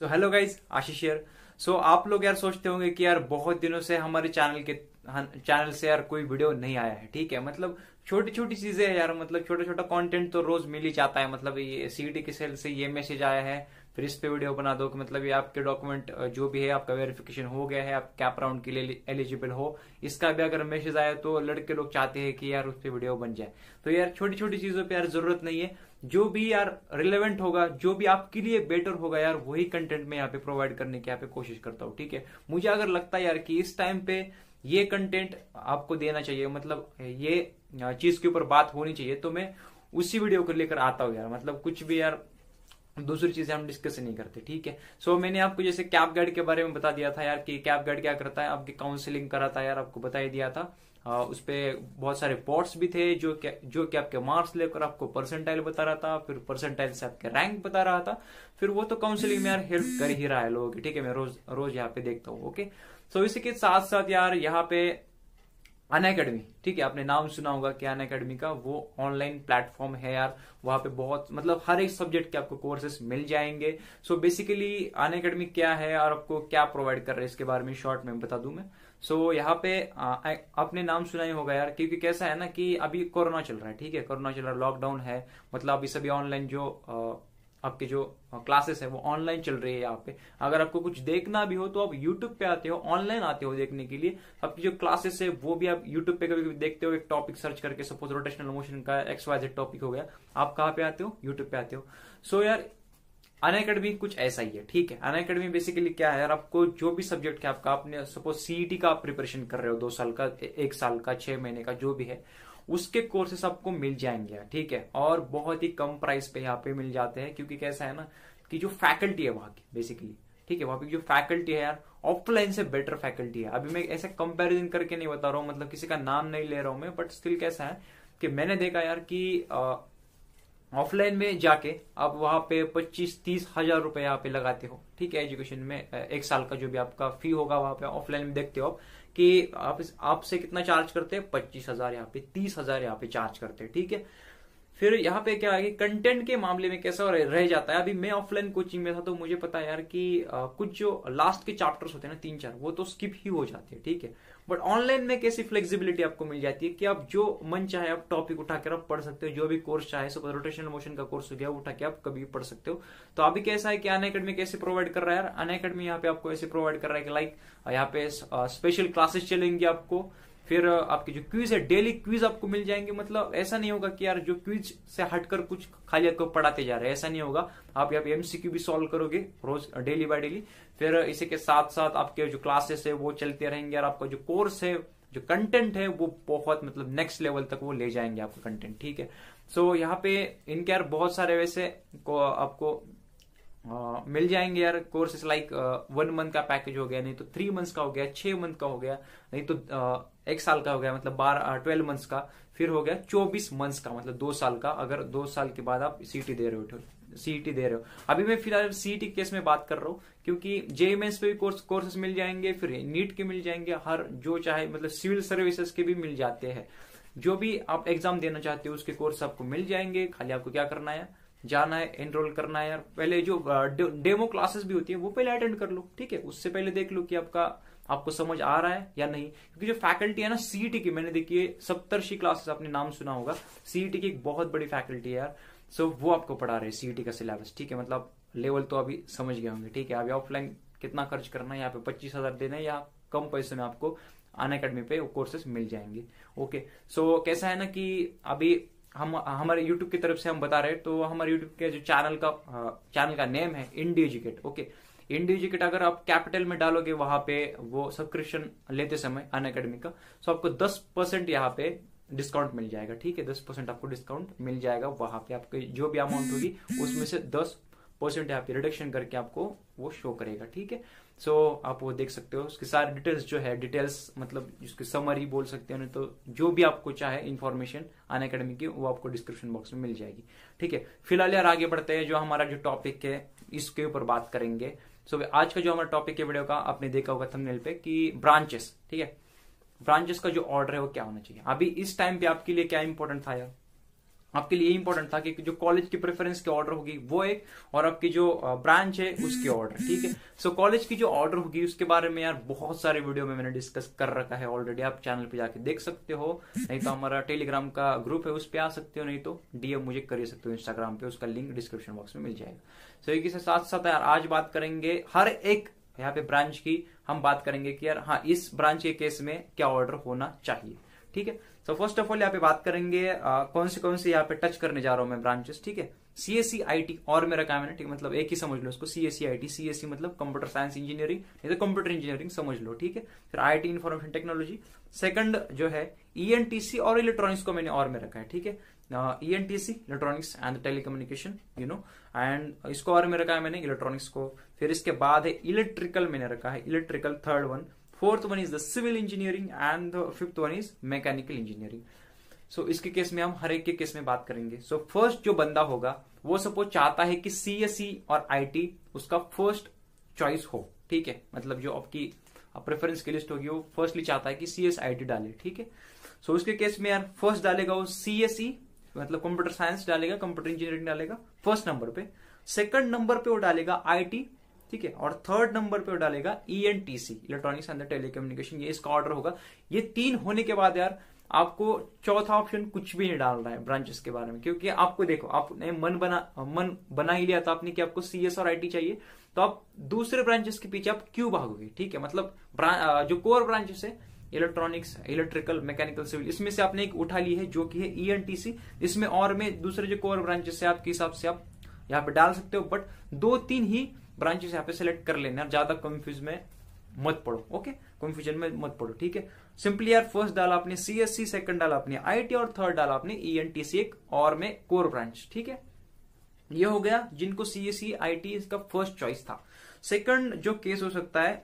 so hello guys आशीष यार सो आप लोग यार सोचते होंगे कि यार बहुत दिनों से हमारे चैनल के चैनल से यार कोई वीडियो नहीं आया है ठीक है मतलब छोटी छोटी चीजें हैं यार मतलब छोटा छोटा कंटेंट तो रोज मिल ही जाता है मतलब ये सीडी के सेल से ये मैसेज आया है फिर इस पे वीडियो बना दो कि मतलब ये आपके डॉक्यूमेंट जो भी है आपका वेरिफिकेशन हो गया है आप कैप राउंड के लिए एलिजिबल हो इसका भी अगर मैसेज आया तो लड़के लोग चाहते हैं कि यार उस पर वीडियो बन जाए तो यार छोटी छोटी चीजों पर यार जरूरत नहीं है जो भी यार रिलेवेंट होगा जो भी आपके लिए बेटर होगा यार वही कंटेंट मैं यहाँ पे प्रोवाइड करने की यहाँ पे कोशिश करता हूँ ठीक है मुझे अगर लगता है यार कि इस टाइम पे ये कंटेंट आपको देना चाहिए मतलब ये चीज के ऊपर बात होनी चाहिए तो मैं उसी वीडियो को लेकर आता हूँ यार मतलब कुछ भी यार दूसरी चीजें हम डिस्कस नहीं करते ठीक है सो so, मैंने आपको जैसे कैब गाइड के बारे में बता दिया था यार कि कैब गार्ड क्या करता है आपकी काउंसलिंग कराता है यार आपको बताई दिया था आ, उस पर बहुत सारे पॉट्स भी थे जो क्या जो कि आपके मार्क्स लेकर आपको परसेंटाइल बता रहा था फिर परसेंटाइल से आपके रैंक बता रहा था फिर वो तो काउंसलिंग में यार हेल्प कर ही रहा है लोगों की ठीक है मैं रोज रोज यहाँ पे देखता हूँ ओके सो so, इसी के साथ साथ यार यहाँ पे अन अकेडमी ठीक है आपने नाम सुना होगा कि अन अकेडमी का वो ऑनलाइन प्लेटफॉर्म है यार वहां पे बहुत मतलब हर एक सब्जेक्ट के आपको कोर्सेस मिल जाएंगे सो बेसिकली अन अकेडमी क्या है और आपको क्या प्रोवाइड कर रहे हैं इसके बारे में शॉर्ट में बता दू मैं सो so, यहाँ पे आपने नाम सुना ही होगा यार क्योंकि कैसा है ना कि अभी कोरोना चल रहा है ठीक है कोरोना चल रहा है लॉकडाउन है मतलब अभी सभी ऑनलाइन जो आ, आपके जो क्लासेस है वो ऑनलाइन चल रही है यहाँ पे अगर आपको कुछ देखना भी हो तो आप यूट्यूब पे आते हो ऑनलाइन आते हो देखने के लिए आपकी जो क्लासेस है वो भी आप यूट्यूब पे कभी कभी देखते हो एक टॉपिक सर्च करके सपोज रोटेशनल मोशन का एक्स वाई जेड टॉपिक हो गया आप कहाँ पे आते हो यूट्यूब पे आते हो सो so, यार अन अकेडमी कुछ ऐसा ही है ठीक है अन अकेडमी बेसिकली क्या है यार आपको जो भी सब्जेक्ट है आपका आपने सपोज सीईटी e का आप प्रिपरेशन कर रहे हो दो साल का एक साल का छह महीने का जो भी है उसके कोर्सेस आपको मिल जाएंगे ठीक है और बहुत ही कम प्राइस पे यहाँ पे मिल जाते हैं क्योंकि कैसा है ना कि जो फैकल्टी है वहां की बेसिकली ठीक है वहां पे जो फैकल्टी है यार ऑफलाइन से बेटर फैकल्टी है अभी मैं ऐसे कंपेरिजन करके नहीं बता रहा हूँ मतलब किसी का नाम नहीं ले रहा हूँ मैं बट स्टिल कैसा है कि मैंने देखा यार कि ऑफलाइन में जाके आप वहां पे पच्चीस तीस हजार रुपए यहाँ पे लगाते हो ठीक है एजुकेशन में एक साल का जो भी आपका फी होगा वहां पे ऑफलाइन में देखते हो आप कि आप आपसे कितना चार्ज करते हैं पच्चीस हजार यहाँ पे तीस हजार यहाँ पे चार्ज करते हैं ठीक है फिर यहाँ पे क्या है कंटेंट के मामले में कैसा रह, जाता है अभी मैं ऑफलाइन कोचिंग में था तो मुझे पता है यार कि आ, कुछ जो लास्ट के चैप्टर्स होते हैं ना तीन चार वो तो स्किप ही हो जाते हैं ठीक है बट ऑनलाइन में कैसी फ्लेक्सिबिलिटी आपको मिल जाती है कि आप जो मन चाहे आप टॉपिक उठाकर आप पढ़ सकते हो जो भी कोर्स चाहे सब रोटेशन मोशन का कोर्स हो गया उठा के आप कभी पढ़ सकते हो तो अभी कैसा है कि अन अकेडमी कैसे प्रोवाइड कर रहा है यार अन अकेडमी यहाँ पे आपको ऐसे प्रोवाइड कर रहा है कि लाइक यहाँ पे स्पेशल क्लासेस चलेंगी आपको फिर आपके जो क्विज है डेली क्विज आपको मिल जाएंगे मतलब ऐसा नहीं होगा कि यार जो क्विज से हटकर कुछ खाली आपको पढ़ाते जा रहे हैं ऐसा नहीं होगा आप यहाँ पे एमसीक्यू भी सॉल्व करोगे रोज डेली बाय डेली फिर इसी के साथ साथ आपके जो क्लासेस है वो चलते रहेंगे और आपका जो कोर्स है जो कंटेंट है वो बहुत मतलब नेक्स्ट लेवल तक वो ले जाएंगे आपका कंटेंट ठीक है सो so, यहाँ पे इनके यार बहुत सारे वैसे को आपको आ, मिल जाएंगे यार कोर्सेस लाइक वन मंथ का पैकेज हो गया नहीं तो थ्री मंथ का हो गया छह मंथ का हो गया नहीं तो आ, एक साल का हो गया मतलब बारह ट्वेल्व मंथ्स का फिर हो गया चौबीस मंथ्स का मतलब दो साल का अगर दो साल के बाद आप सीटी दे रहे हो सीईटी दे रहे हो अभी मैं फिलहाल सीईटी केस में बात कर रहा हूँ क्योंकि जेएमएस पे भी कोर्स कोर्सेस मिल जाएंगे फिर नीट के मिल जाएंगे हर जो चाहे मतलब सिविल सर्विसेज के भी मिल जाते हैं जो भी आप एग्जाम देना चाहते हो उसके कोर्स आपको मिल जाएंगे खाली आपको क्या करना है जाना है एनरोल करना है पहले जो डेमो क्लासेस भी होती है वो पहले अटेंड कर लो ठीक है उससे पहले देख लो कि आपका आपको समझ आ रहा है या नहीं क्योंकि जो फैकल्टी है ना सीईटी e की मैंने देखिए सप्तर्षि क्लासेस आपने नाम सुना होगा सीईटी e की एक बहुत बड़ी फैकल्टी है यार सो so, वो आपको पढ़ा रहे सीईटी e का सिलेबस ठीक है मतलब लेवल तो अभी समझ गए होंगे ठीक है अभी ऑफलाइन कितना खर्च करना है यहाँ पे पच्चीस हजार देना है या कम पैसे में आपको अन अकेडमी पे वो कोर्सेस मिल जाएंगे ओके सो so, कैसा है ना कि अभी हम हमारे यूट्यूब की तरफ से हम बता रहे हैं तो हमारे यूट्यूब के जो चैनल का चैनल हाँ, का नेम है इंडी एजुकेट ओके इंडिविजुअल अगर आप कैपिटल में डालोगे वहां पे वो सब्सक्रिप्शन लेते समय अन अकेडमी का सो तो आपको दस परसेंट यहाँ पे डिस्काउंट मिल जाएगा ठीक है दस परसेंट आपको डिस्काउंट मिल जाएगा वहां पे आपके जो भी अमाउंट होगी उसमें से दस परसेंट यहाँ पे रिडक्शन करके आपको वो शो करेगा ठीक है सो so, आप वो देख सकते हो उसके सारे डिटेल्स जो है डिटेल्स मतलब जिसकी समरी बोल सकते हो तो जो भी आपको चाहे इन्फॉर्मेशन अन अकेडमी की वो आपको डिस्क्रिप्शन बॉक्स में मिल जाएगी ठीक है फिलहाल यार आगे बढ़ते हैं जो हमारा जो टॉपिक है इसके ऊपर बात करेंगे सो so, आज का जो हमारा टॉपिक है वीडियो का आपने देखा होगा थंबनेल पे कि ब्रांचेस ठीक है ब्रांचेस का जो ऑर्डर है वो क्या होना चाहिए अभी इस टाइम पे आपके लिए क्या इंपॉर्टेंट था यार आपके लिए इंपॉर्टेंट था कि जो कॉलेज की प्रेफरेंस की ऑर्डर होगी वो एक और आपकी जो ब्रांच है उसकी ऑर्डर ठीक है सो कॉलेज की जो ऑर्डर होगी उसके बारे में यार बहुत सारे वीडियो में मैंने डिस्कस कर रखा है ऑलरेडी आप चैनल पे जाके देख सकते हो नहीं तो हमारा टेलीग्राम का ग्रुप है उस पर आ सकते हो नहीं तो डीएम मुझे कर सकते हो इंस्टाग्राम पे उसका लिंक डिस्क्रिप्शन बॉक्स में मिल जाएगा सो so, एक साथ साथ यार आज बात करेंगे हर एक यहाँ पे ब्रांच की हम बात करेंगे कि यार हाँ इस ब्रांच के केस में क्या ऑर्डर होना चाहिए ठीक है सो फर्स्ट ऑफ ऑल यहाँ पे बात करेंगे आ, कौन से कौन से यहाँ पे टच करने जा रहा हूं मैं ब्रांचेस ठीक है सीएससी आईटी और मेरा काम है ठीक मतलब एक ही समझ लो उसको सीएससी आईटी सीएससी मतलब कंप्यूटर साइंस इंजीनियरिंग नहीं तो कंप्यूटर इंजीनियरिंग समझ लो ठीक है फिर टी इन्फॉर्मेशन टेक्नोलॉजी सेकंड जो है ईएनटीसी e और इलेक्ट्रॉनिक्स को मैंने और में रखा है ठीक है E N T C electronics and telecommunication you know and इसको और में रखा है मैंने इलेक्ट्रॉनिक्स को फिर इसके बाद है इलेक्ट्रिकल मैंने रखा है electrical third one fourth one is the civil engineering and the fifth one is mechanical engineering so इसके केस में हम हर एक के केस में बात करेंगे सो so, फर्स्ट जो बंदा होगा वो सपोज चाहता है कि सीएसई e और आईटी उसका फर्स्ट चॉइस हो ठीक है मतलब जो आपकी प्रेफरेंस की लिस्ट होगी वो फर्स्टली चाहता है कि सीएस आई टी डाले ठीक है सो so, उसके केस में यार फर्स्ट डालेगा वो सीएसई e, मतलब कंप्यूटर साइंस डालेगा कंप्यूटर इंजीनियरिंग डालेगा फर्स्ट नंबर पे सेकंड नंबर पे वो डालेगा आईटी ठीक है और थर्ड नंबर पे डालेगा E N T C electronics and telecommunication ये इसका ऑर्डर होगा ये तीन होने के बाद यार आपको चौथा ऑप्शन कुछ भी नहीं डाल रहा है ब्रांचेस के बारे में क्योंकि आपको देखो आपने मन बना मन बना ही लिया था आपने कि आपको सीएस और आईटी चाहिए तो आप दूसरे ब्रांचेस के पीछे आप क्यों भागोगे ठीक है मतलब जो कोर ब्रांचेस है इलेक्ट्रॉनिक्स इलेक्ट्रिकल मैकेनिकल सिविल इसमें से आपने एक उठा ली है जो कि है ईएनटीसी e इसमें और में दूसरे जो कोर ब्रांचेस है आपके हिसाब से आप यहाँ पे डाल सकते हो बट दो तीन ही ब्रांचेस यहाँ पे सिलेक्ट कर लेना ज्यादा कंफ्यूज में मत पढ़ो ओके कंफ्यूजन में मत पढ़ो ठीक है सिंपली यार फर्स्ट डाला आपने सीएससी सेकंड डाला आपने आईटी और थर्ड डाला आपने ईएनटीसी e एक और में कोर ब्रांच ठीक है ये हो गया जिनको सीएससी आईटी इसका फर्स्ट चॉइस था सेकंड जो केस हो सकता है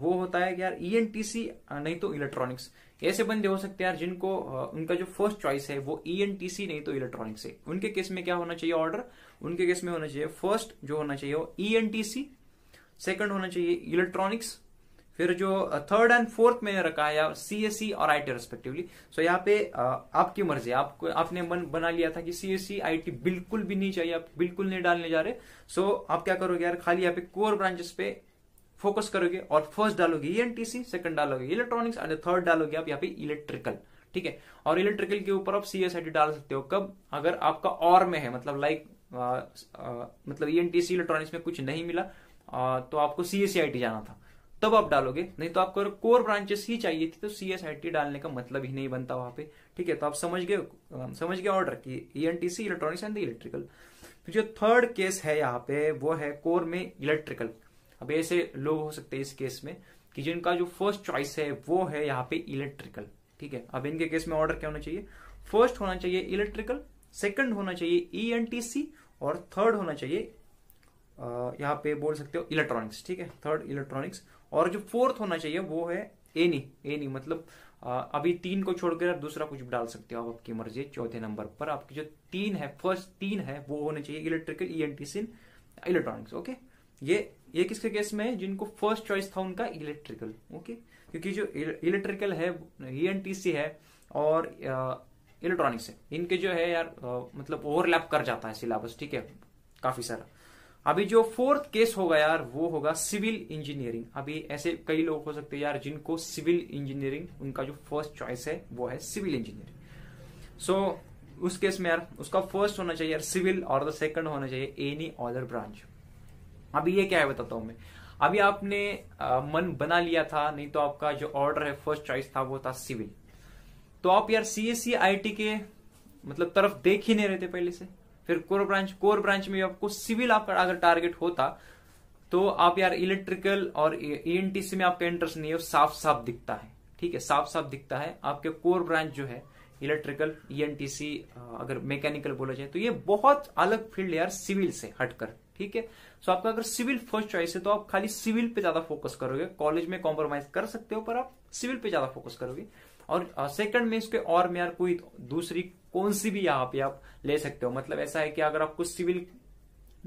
वो होता है एन यार ईएनटीसी e नहीं तो इलेक्ट्रॉनिक्स ऐसे बंदे हो सकते हैं जिनको उनका जो फर्स्ट चॉइस है वो ई e नहीं तो इलेक्ट्रॉनिक्स है उनके केस में क्या होना चाहिए ऑर्डर उनके केस में होना चाहिए फर्स्ट जो होना चाहिए वो E N T C second होना चाहिए इलेक्ट्रॉनिक्स फिर जो थर्ड एंड फोर्थ में रखा है सी एस सी और आई टी रेस्पेक्टिवली सो यहाँ पे आपकी मर्जी आपको आपने मन बना लिया था कि C S C I T बिल्कुल भी नहीं चाहिए आप बिल्कुल नहीं डालने जा रहे सो so, आप क्या करोगे यार खाली यहाँ पे कोर ब्रांचेस पे फोकस करोगे और फर्स्ट डालोगे ईएनटीसी सेकंड डालोगे इलेक्ट्रॉनिक्स एंड थर्ड डालोगे आप यहाँ पे इलेक्ट्रिकल ठीक है और इलेक्ट्रिकल के ऊपर आप सीएसआईटी डाल सकते हो कब अगर आपका और में है मतलब लाइक मतलब ईएनटीसी इलेक्ट्रॉनिक्स में कुछ नहीं मिला आ, तो आपको सीएसआईटी जाना था तब आप डालोगे नहीं तो आपको कोर ब्रांचेस ही चाहिए थी तो सीएसआईटी डालने का मतलब ही नहीं बनता वहां पे ठीक है तो आप समझ गए समझ गए ऑर्डर की ईएनटीसी इलेक्ट्रॉनिक्स एंड इलेक्ट्रिकल तो जो थर्ड केस है यहाँ पे वो है कोर में इलेक्ट्रिकल अब ऐसे लोग हो सकते हैं इस केस में कि जिनका जो फर्स्ट चॉइस है वो है यहाँ पे इलेक्ट्रिकल ठीक है अब इनके केस में ऑर्डर क्या होना चाहिए फर्स्ट होना चाहिए इलेक्ट्रिकल सेकंड होना चाहिए ई e और थर्ड होना चाहिए यहाँ पे बोल सकते हो इलेक्ट्रॉनिक्स ठीक है थर्ड इलेक्ट्रॉनिक्स और जो फोर्थ होना चाहिए वो है एनी एनी मतलब आ, अभी तीन को छोड़कर आप दूसरा कुछ डाल सकते हो आप आपकी मर्जी चौथे नंबर पर आपकी जो तीन है फर्स्ट तीन है वो होने चाहिए electrical E N T C electronics okay ये ये किसके केस में है जिनको फर्स्ट चॉइस था उनका इलेक्ट्रिकल ओके क्योंकि जो इलेक्ट्रिकल है ई एन टी सी है और इलेक्ट्रॉनिक्स है इनके जो है यार आ, मतलब ओवरलैप कर जाता है सिलेबस ठीक है काफी सारा अभी जो फोर्थ केस होगा यार वो होगा सिविल इंजीनियरिंग अभी ऐसे कई लोग हो सकते हैं यार जिनको सिविल इंजीनियरिंग उनका जो फर्स्ट चॉइस है वो है सिविल इंजीनियरिंग सो उस केस में यार उसका फर्स्ट होना चाहिए यार सिविल और द सेकंड होना चाहिए एनी अदर ब्रांच अभी ये क्या है बताता हूँ मैं अभी आपने आ, मन बना लिया था नहीं तो आपका जो ऑर्डर है फर्स्ट चॉइस था वो था सिविल तो आप यार सी एस आई टी के मतलब तरफ देख ही नहीं रहे थे पहले से फिर कोर ब्रांच कोर ब्रांच में आपको सिविल आपका अगर टारगेट होता तो आप यार इलेक्ट्रिकल और ई में आपका इंटरेस्ट नहीं है साफ साफ दिखता है ठीक है साफ साफ दिखता है आपके कोर ब्रांच जो है इलेक्ट्रिकल ईएनटीसी e uh, अगर मैकेनिकल बोला जाए तो ये बहुत अलग फील्ड यार सिविल से हटकर ठीक है सो आपका अगर सिविल फर्स्ट चॉइस है तो आप खाली सिविल पे ज्यादा फोकस करोगे कॉलेज में कॉम्प्रोमाइज कर सकते हो पर आप सिविल पे ज्यादा फोकस करोगे और सेकंड uh, में इसके और में यार कोई दूसरी कौन सी भी यहाँ पे आप ले सकते हो मतलब ऐसा है कि अगर आपको सिविल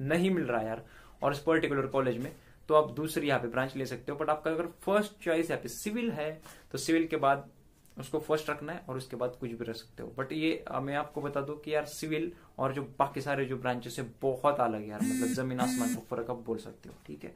नहीं मिल रहा यार और इस पर्टिकुलर कॉलेज में तो आप दूसरी यहाँ पे ब्रांच ले सकते हो बट आपका अगर फर्स्ट चॉइस यहाँ पे सिविल है तो सिविल के बाद उसको फर्स्ट रखना है और उसके बाद कुछ भी रख सकते हो बट ये मैं आपको बता दू कि यार सिविल और जो बाकी सारे जो ब्रांचेस है बहुत अलग है यार मतलब जमीन आसमान का फर्क आप बोल सकते हो ठीक है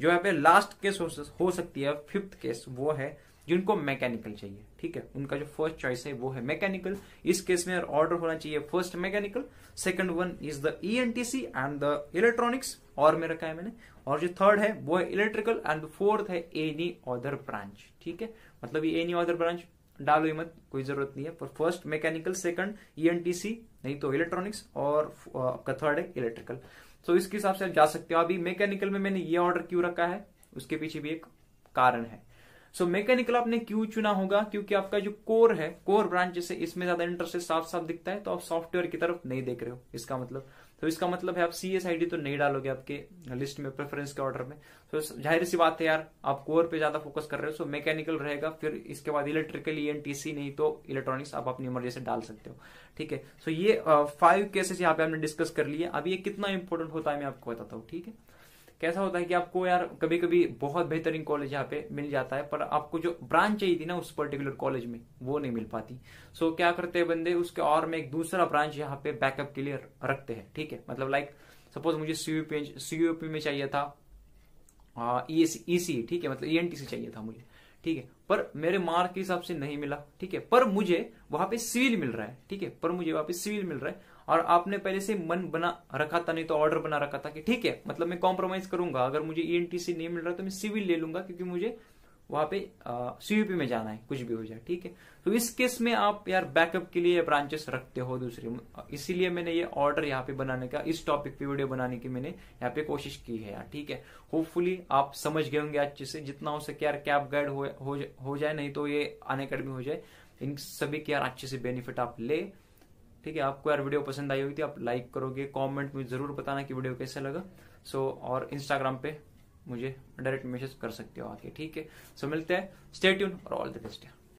जो यहाँ पे लास्ट केस हो सकती है फिफ्थ केस वो है जिनको मैकेनिकल चाहिए ठीक है उनका जो फर्स्ट चॉइस है वो है मैकेनिकल इस केस में ऑर्डर होना चाहिए first mechanical second one is the E N T C and the electronics और में रखा है मैंने और जो थर्ड है वो है इलेक्ट्रिकल एंड फोर्थ है एनी अदर ब्रांच ठीक है मतलब ये एनी अदर ब्रांच डालो ही मत कोई जरूरत नहीं है पर फर्स्ट मैकेनिकल सेकंड ईएनटीसी नहीं तो इलेक्ट्रॉनिक्स और आपका थर्ड है इलेक्ट्रिकल तो so, इसके हिसाब से आप जा सकते हो अभी मैकेनिकल में मैंने ये ऑर्डर क्यों रखा है उसके पीछे भी एक कारण है सो so, मैकेनिकल आपने क्यों चुना होगा क्योंकि आपका जो कोर है कोर ब्रांच जैसे इसमें ज्यादा इंटरेस्ट साफ साफ दिखता है तो आप सॉफ्टवेयर की तरफ नहीं देख रहे हो इसका मतलब तो इसका मतलब है आप सी एस आई डी तो नहीं डालोगे आपके लिस्ट में प्रेफरेंस के ऑर्डर में तो जाहिर सी बात है यार आप कोर पे ज्यादा फोकस कर रहे हो सो मैकेनिकल रहेगा फिर इसके बाद electrical E N T C नहीं तो इलेक्ट्रॉनिक्स आप अपनी मर्जी से डाल सकते हो ठीक है सो ये फाइव केसेस यहाँ पे हमने डिस्कस कर लिए अब ये कितना इंपॉर्टेंट होता है मैं आपको बताता हूँ ठीक है कैसा होता है कि आपको यार कभी कभी बहुत बेहतरीन कॉलेज यहाँ पे मिल जाता है पर आपको जो ब्रांच चाहिए थी ना उस पर्टिकुलर कॉलेज में वो नहीं मिल पाती सो क्या करते हैं बंदे उसके और में एक दूसरा ब्रांच यहाँ पे बैकअप के लिए रखते हैं ठीक है मतलब लाइक सपोज मुझे सीयूपी सीयूपी में चाहिए था ईसी e e e, ठीक है मतलब ईएनटीसी चाहिए था मुझे ठीक है पर मेरे मार्क के हिसाब से नहीं मिला ठीक है पर मुझे वहां पे सिविल मिल रहा है ठीक है पर मुझे वहां पे सिविल मिल रहा है और आपने पहले से मन बना रखा था नहीं तो ऑर्डर बना रखा था कि ठीक है मतलब मैं कॉम्प्रोमाइज करूंगा अगर मुझे ई e नहीं मिल रहा तो मैं सिविल ले लूंगा क्योंकि मुझे वहां पे सीयूपी में जाना है कुछ भी हो जाए ठीक है तो इस केस में आप यार बैकअप के लिए ब्रांचेस रखते हो दूसरे इसीलिए मैंने ये ऑर्डर यहाँ पे बनाने का इस टॉपिक पे वीडियो बनाने की मैंने यहाँ पे कोशिश की है यार ठीक है होपफुली आप समझ गए होंगे अच्छे से जितना हो सके यार कैब गाइड हो, हो, हो जाए नहीं तो ये अनकेडमी हो जाए इन सभी के यार अच्छे से बेनिफिट आप ले ठीक है आपको यार वीडियो पसंद आई होगी तो आप लाइक करोगे कमेंट में जरूर बताना कि वीडियो कैसा लगा सो so, और इंस्टाग्राम पे मुझे डायरेक्ट मैसेज कर सकते हो आके ठीक है सो so, मिलते हैं स्टे ट्यून और ऑल द बेस्ट